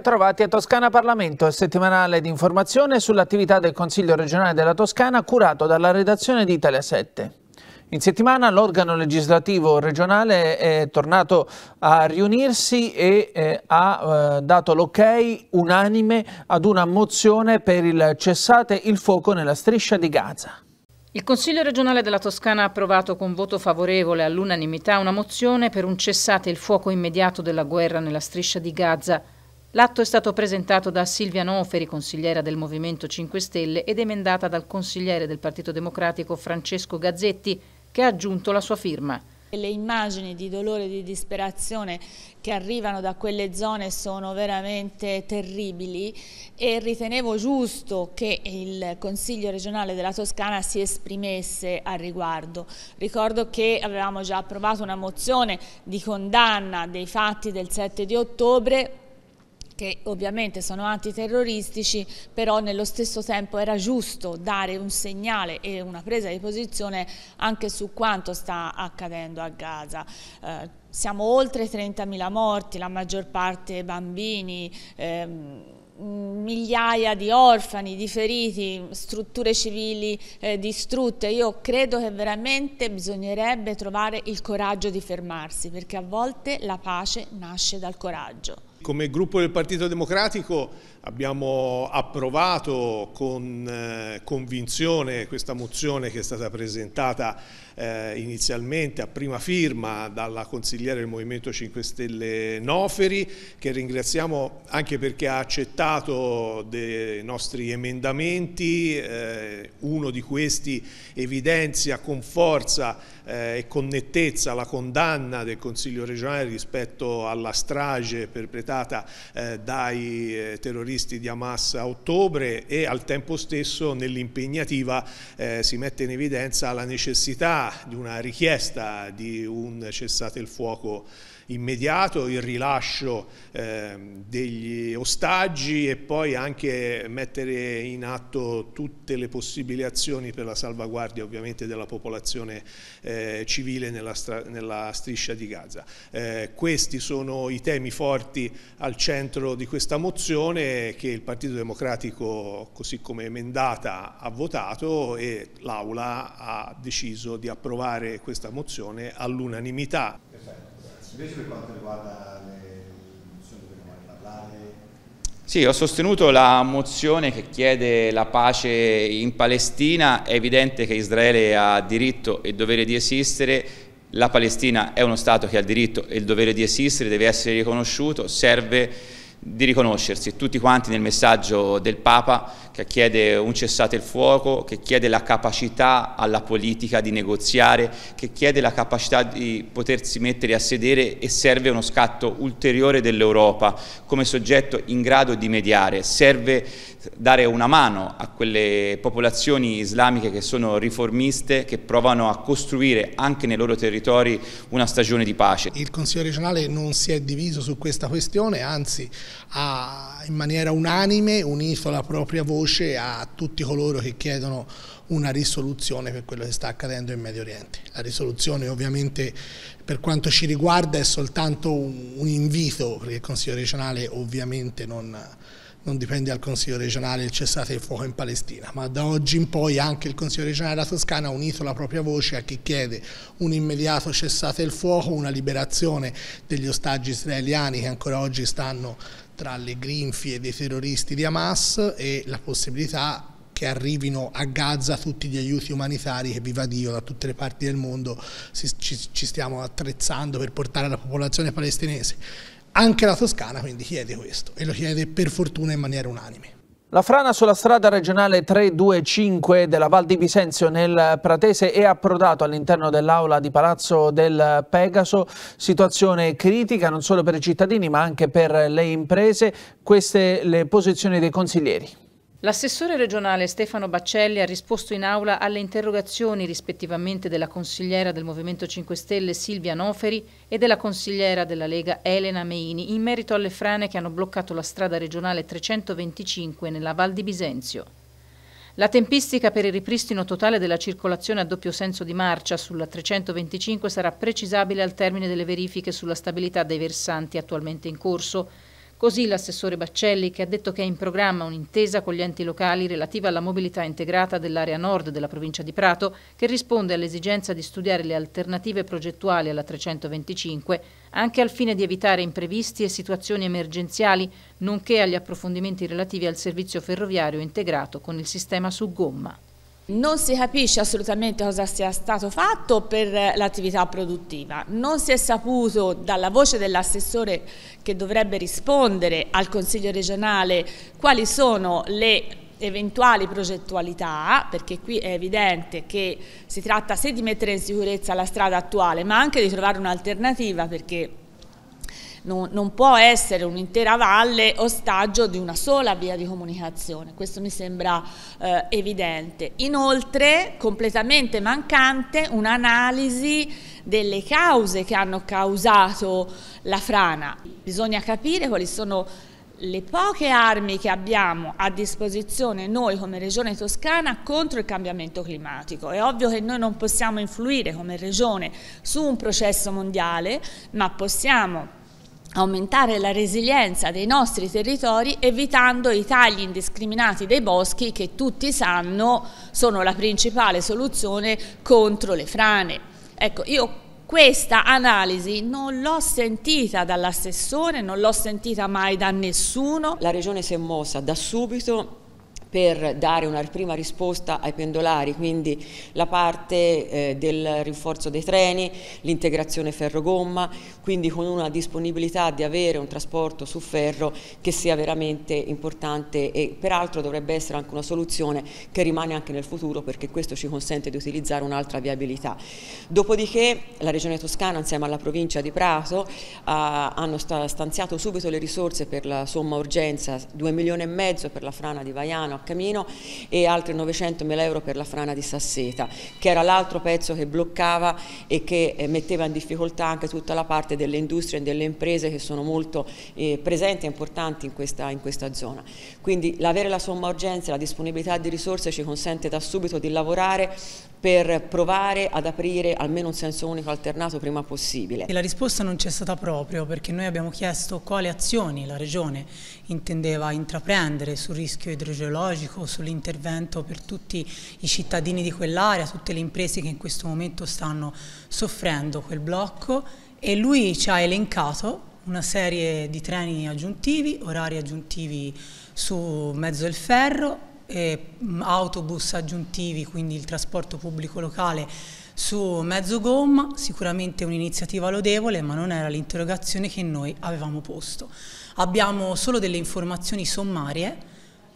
Bentrovati a Toscana Parlamento, il settimanale di informazione sull'attività del Consiglio regionale della Toscana curato dalla redazione di Italia 7. In settimana l'organo legislativo regionale è tornato a riunirsi e eh, ha eh, dato l'ok ok unanime ad una mozione per il cessate il fuoco nella striscia di Gaza. Il Consiglio regionale della Toscana ha approvato con voto favorevole all'unanimità una mozione per un cessate il fuoco immediato della guerra nella striscia di Gaza L'atto è stato presentato da Silvia Noferi, consigliera del Movimento 5 Stelle, ed emendata dal consigliere del Partito Democratico Francesco Gazzetti, che ha aggiunto la sua firma. Le immagini di dolore e di disperazione che arrivano da quelle zone sono veramente terribili e ritenevo giusto che il Consiglio regionale della Toscana si esprimesse al riguardo. Ricordo che avevamo già approvato una mozione di condanna dei fatti del 7 di ottobre che ovviamente sono antiterroristici, però nello stesso tempo era giusto dare un segnale e una presa di posizione anche su quanto sta accadendo a Gaza. Eh, siamo oltre 30.000 morti, la maggior parte bambini, ehm, migliaia di orfani, di feriti, strutture civili eh, distrutte. Io credo che veramente bisognerebbe trovare il coraggio di fermarsi, perché a volte la pace nasce dal coraggio. Come gruppo del Partito Democratico abbiamo approvato con eh, convinzione questa mozione che è stata presentata eh, inizialmente a prima firma dalla consigliera del Movimento 5 Stelle Noferi, che ringraziamo anche perché ha accettato dei nostri emendamenti, eh, uno di questi evidenzia con forza eh, e con nettezza la condanna del Consiglio regionale rispetto alla strage perpetrata eh, dai eh, terroristi di Hamas a ottobre e al tempo stesso nell'impegnativa eh, si mette in evidenza la necessità di una richiesta di un cessate il fuoco immediato, il rilascio eh, degli ostaggi e poi anche mettere in atto tutte le possibili azioni per la salvaguardia ovviamente della popolazione eh, civile nella, nella, striscia di Gaza. Eh, questi sono i temi forti al centro di questa mozione che il Partito Democratico, così come emendata, ha votato e l'Aula ha deciso di approvare approvare questa mozione all'unanimità. Invece per quanto riguarda le mozioni di cui la parlare... Sì, ho sostenuto la mozione che chiede la pace in Palestina, è evidente che Israele ha diritto e dovere di esistere, la Palestina è uno Stato che ha il diritto e il dovere di esistere, deve essere riconosciuto, serve di riconoscersi tutti quanti nel messaggio del Papa che chiede un cessate il fuoco, che chiede la capacità alla politica di negoziare, che chiede la capacità di potersi mettere a sedere e serve uno scatto ulteriore dell'Europa come soggetto in grado di mediare, serve dare una mano a quelle popolazioni islamiche che sono riformiste, che provano a costruire anche nei loro territori una stagione di pace. Il Consiglio regionale non si è diviso su questa questione, anzi ha in maniera unanime unito la propria voce voce a tutti coloro che chiedono una risoluzione per quello che sta accadendo in Medio Oriente. La risoluzione ovviamente per quanto ci riguarda è soltanto un, invito, perché il Consiglio regionale ovviamente non, non dipende dal Consiglio regionale il cessate il fuoco in Palestina, ma da oggi in poi anche il Consiglio regionale della Toscana ha unito la propria voce a chi chiede un immediato cessate il fuoco, una liberazione degli ostaggi israeliani che ancora oggi stanno tra le grinfie dei terroristi di Hamas e la possibilità che arrivino a Gaza tutti gli aiuti umanitari che viva Dio da tutte le parti del mondo si, ci, ci stiamo attrezzando per portare alla popolazione palestinese. Anche la Toscana quindi chiede questo e lo chiede per fortuna in maniera unanime. La frana sulla strada regionale 325 della Val di Visenzio nel Pratese è approdato all'interno dell'aula di Palazzo del Pegaso, situazione critica non solo per i cittadini ma anche per le imprese, queste le posizioni dei consiglieri. L'assessore regionale Stefano Baccelli ha risposto in aula alle interrogazioni rispettivamente della consigliera del Movimento 5 Stelle Silvia Noferi e della consigliera della Lega Elena Meini in merito alle frane che hanno bloccato la strada regionale 325 nella Val di Bisenzio. La tempistica per il ripristino totale della circolazione a doppio senso di marcia sulla 325 sarà precisabile al termine delle verifiche sulla stabilità dei versanti attualmente in corso Così l'assessore Baccelli, che ha detto che è in programma un'intesa con gli enti locali relativa alla mobilità integrata dell'area nord della provincia di Prato, che risponde all'esigenza di studiare le alternative progettuali alla 325, anche al fine di evitare imprevisti e situazioni emergenziali, nonché agli approfondimenti relativi al servizio ferroviario integrato con il sistema su gomma. Non si capisce assolutamente cosa sia stato fatto per l'attività produttiva, non si è saputo dalla voce dell'assessore che dovrebbe rispondere al Consiglio regionale quali sono le eventuali progettualità, perché qui è evidente che si tratta sia di mettere in sicurezza la strada attuale, ma anche di trovare un'alternativa perché non, non può essere un'intera valle ostaggio di una sola via di comunicazione, questo mi sembra eh, evidente. Inoltre completamente mancante un'analisi delle cause che hanno causato la frana. Bisogna capire quali sono le poche armi che abbiamo a disposizione noi come Regione Toscana contro il cambiamento climatico. È ovvio che noi non possiamo influire come Regione su un processo mondiale, ma possiamo aumentare la resilienza dei nostri territori evitando i tagli indiscriminati dei boschi che tutti sanno sono la principale soluzione contro le frane. Ecco, io questa analisi non l'ho sentita dall'assessore, non l'ho sentita mai da nessuno. La regione si è mossa da subito per dare una prima risposta ai pendolari, quindi la parte eh, del rinforzo dei treni, l'integrazione ferro-gomma, quindi con una disponibilità di avere un trasporto su ferro che sia veramente importante e peraltro dovrebbe essere anche una soluzione che rimane anche nel futuro perché questo ci consente di utilizzare un'altra viabilità. Dopodiché la Regione Toscana insieme alla provincia di Prato eh, hanno stanziato subito le risorse per la somma urgenza 2 milioni e mezzo per la frana di Vaiano a Camino e altri 900 mila euro per la frana di Sasseta, che era l'altro pezzo che bloccava e che eh, metteva in difficoltà anche tutta la parte delle industrie e delle imprese che sono molto eh, presenti e importanti in questa, in questa zona. Quindi l'avere la somma urgenza e la disponibilità di risorse ci consente da subito di lavorare per provare ad aprire almeno un senso unico alternato prima possibile. E la risposta non c'è stata proprio perché noi abbiamo chiesto quali azioni la Regione intendeva intraprendere sul rischio idrogeologico ecologico, sull'intervento per tutti i cittadini di quell'area, tutte le imprese che in questo momento stanno soffrendo quel blocco e lui ci ha elencato una serie di treni aggiuntivi, orari aggiuntivi su mezzo del ferro, eh, autobus aggiuntivi, quindi il trasporto pubblico locale su mezzo gomma, sicuramente un'iniziativa lodevole, ma non era l'interrogazione che noi avevamo posto. Abbiamo solo delle informazioni sommarie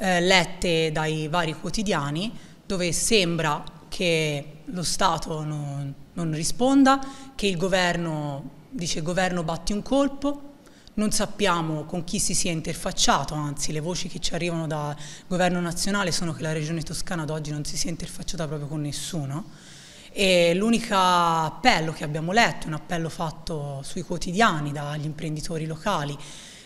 eh, lette dai vari quotidiani dove sembra che lo Stato non, non risponda, che il governo dice governo batti un colpo, non sappiamo con chi si sia interfacciato, anzi le voci che ci arrivano dal governo nazionale sono che la regione toscana ad oggi non si sia interfacciata proprio con nessuno e l'unico appello che abbiamo letto, un appello fatto sui quotidiani dagli imprenditori locali,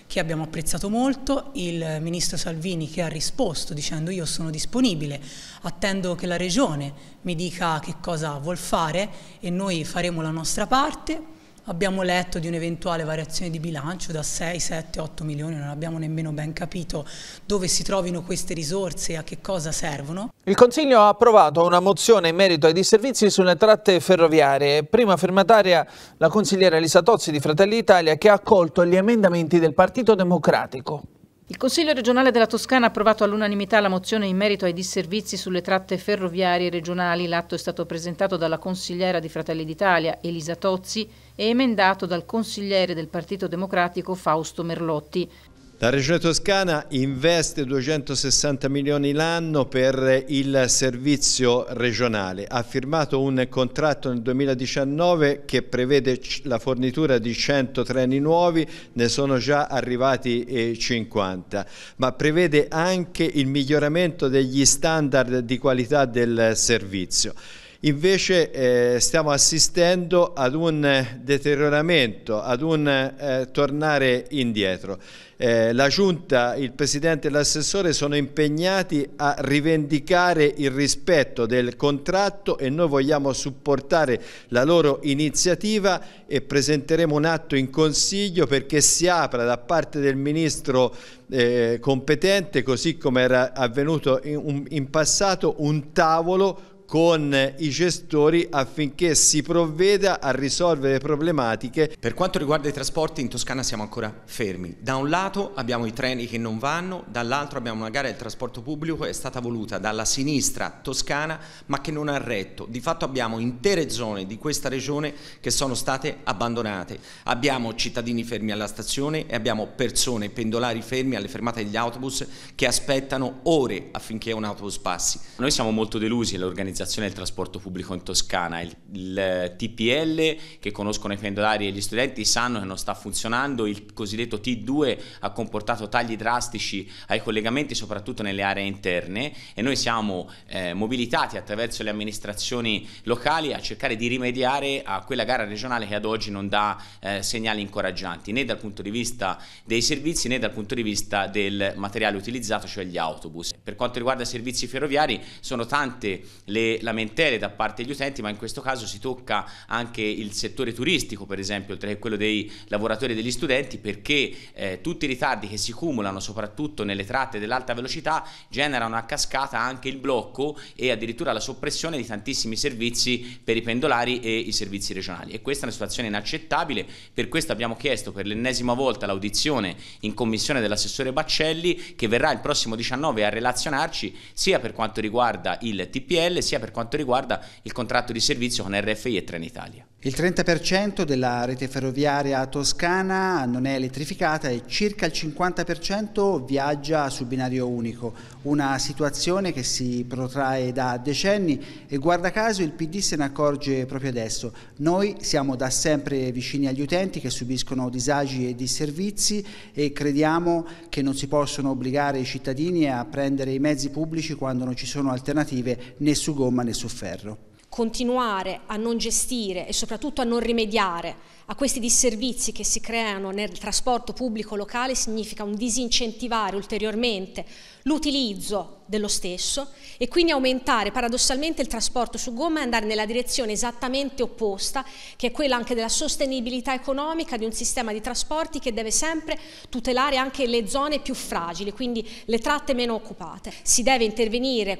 che abbiamo apprezzato molto, il ministro Salvini che ha risposto dicendo io sono disponibile, attendo che la regione mi dica che cosa vuol fare e noi faremo la nostra parte Abbiamo letto di un'eventuale variazione di bilancio da 6, 7, 8 milioni, non abbiamo nemmeno ben capito dove si trovino queste risorse e a che cosa servono. Il Consiglio ha approvato una mozione in merito ai disservizi sulle tratte ferroviarie. Prima firmataria la consigliera Elisa Tozzi di Fratelli Italia che ha accolto gli emendamenti del Partito Democratico. Il Consiglio regionale della Toscana ha approvato all'unanimità la mozione in merito ai disservizi sulle tratte ferroviarie regionali. L'atto è stato presentato dalla consigliera di Fratelli d'Italia Elisa Tozzi e emendato dal consigliere del Partito Democratico Fausto Merlotti. La Regione Toscana investe 260 milioni l'anno per il servizio regionale. Ha firmato un contratto nel 2019 che prevede la fornitura di 100 treni nuovi, ne sono già arrivati 50, eh, ma prevede anche il miglioramento degli standard di qualità del servizio. Invece eh, stiamo assistendo ad un deterioramento, ad un eh, tornare indietro. Eh, la Giunta, il Presidente e l'Assessore sono impegnati a rivendicare il rispetto del contratto e noi vogliamo supportare la loro iniziativa e presenteremo un atto in Consiglio perché si apra da parte del Ministro eh, competente, così come era avvenuto in, in passato, un tavolo con i gestori affinché si provveda a risolvere le problematiche. Per quanto riguarda i trasporti in Toscana siamo ancora fermi. Da un lato abbiamo i treni che non vanno, dall'altro abbiamo una gara del trasporto pubblico che è stata voluta dalla sinistra toscana ma che non ha retto. Di fatto abbiamo intere zone di questa regione che sono state abbandonate. Abbiamo cittadini fermi alla stazione e abbiamo persone, pendolari fermi alle fermate degli autobus che aspettano ore affinché un autobus passi. Noi siamo molto delusi, e l'organizzazione l'organizzazione del trasporto pubblico in Toscana. Il, il TPL che conoscono i pendolari e gli studenti sanno che non sta funzionando, il cosiddetto T2 ha comportato tagli drastici ai collegamenti soprattutto nelle aree interne e noi siamo eh, mobilitati attraverso le amministrazioni locali a cercare di rimediare a quella gara regionale che ad oggi non dà eh, segnali incoraggianti né dal punto di vista dei servizi né dal punto di vista del materiale utilizzato, cioè gli autobus. Per quanto riguarda i servizi ferroviari sono tante le lamentele da parte degli utenti, ma in questo caso si tocca anche il settore turistico, per esempio, oltre che quello dei lavoratori e degli studenti, perché eh, tutti i ritardi che si cumulano, soprattutto nelle tratte dell'alta velocità, generano a cascata anche il blocco e addirittura la soppressione di tantissimi servizi per i pendolari e i servizi regionali. E questa è una situazione inaccettabile, per questo abbiamo chiesto per l'ennesima volta l'audizione in commissione dell'assessore Baccelli, che verrà il prossimo 19 a relazionarci sia per quanto riguarda il TPL, sia sia per quanto riguarda il contratto di servizio con RFI e Trenitalia. Il 30% della rete ferroviaria toscana non è elettrificata e circa il 50% viaggia su binario unico, una situazione che si protrae da decenni e guarda caso il PD se ne accorge proprio adesso. Noi siamo da sempre vicini agli utenti che subiscono disagi e disservizi e crediamo che non si possono obbligare i cittadini a prendere i mezzi pubblici quando non ci sono alternative né su gomma né su ferro continuare a non gestire e soprattutto a non rimediare a questi disservizi che si creano nel trasporto pubblico locale significa un disincentivare ulteriormente l'utilizzo dello stesso e quindi aumentare paradossalmente il trasporto su gomma e andare nella direzione esattamente opposta, che è quella anche della sostenibilità economica di un sistema di trasporti che deve sempre tutelare anche le zone più fragili, quindi le tratte meno occupate. Si deve intervenire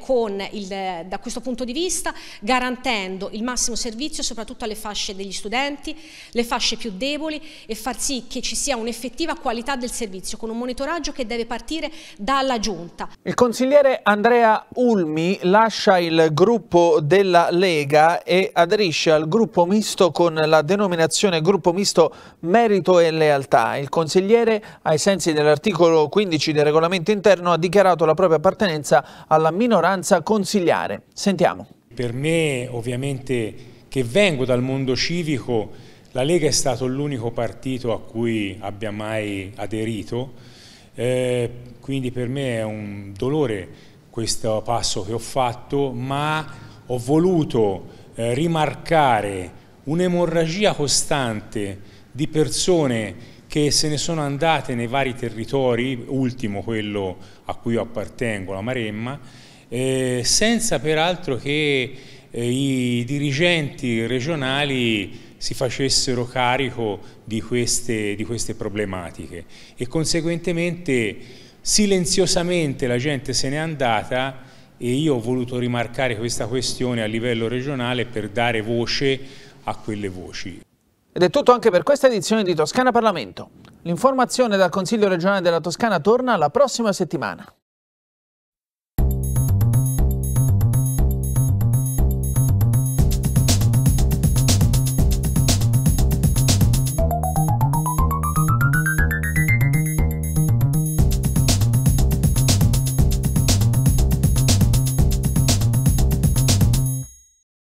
il, da questo punto di vista garantendo il massimo servizio soprattutto alle fasce degli studenti, le fasce più deboli e far sì che ci sia un'effettiva qualità del servizio con un monitoraggio che deve partire dalla giunta volta. Il consigliere Andrea Ulmi lascia il gruppo della Lega e aderisce al gruppo misto con la denominazione gruppo misto merito e lealtà. Il consigliere, ai sensi dell'articolo 15 del regolamento interno, ha dichiarato la propria appartenenza alla minoranza consigliare. Sentiamo. Per me, ovviamente, che vengo dal mondo civico, la Lega è stato l'unico partito a cui abbia mai aderito eh, quindi per me è un dolore questo passo che ho fatto, ma ho voluto eh, rimarcare un'emorragia costante di persone che se ne sono andate nei vari territori, ultimo quello a cui io appartengo, la Maremma, eh, senza peraltro che eh, i dirigenti regionali si facessero carico di queste, di queste problematiche e conseguentemente silenziosamente la gente se n'è andata e io ho voluto rimarcare questa questione a livello regionale per dare voce a quelle voci. Ed è tutto anche per questa edizione di Toscana Parlamento. L'informazione dal Consiglio regionale della Toscana torna la prossima settimana.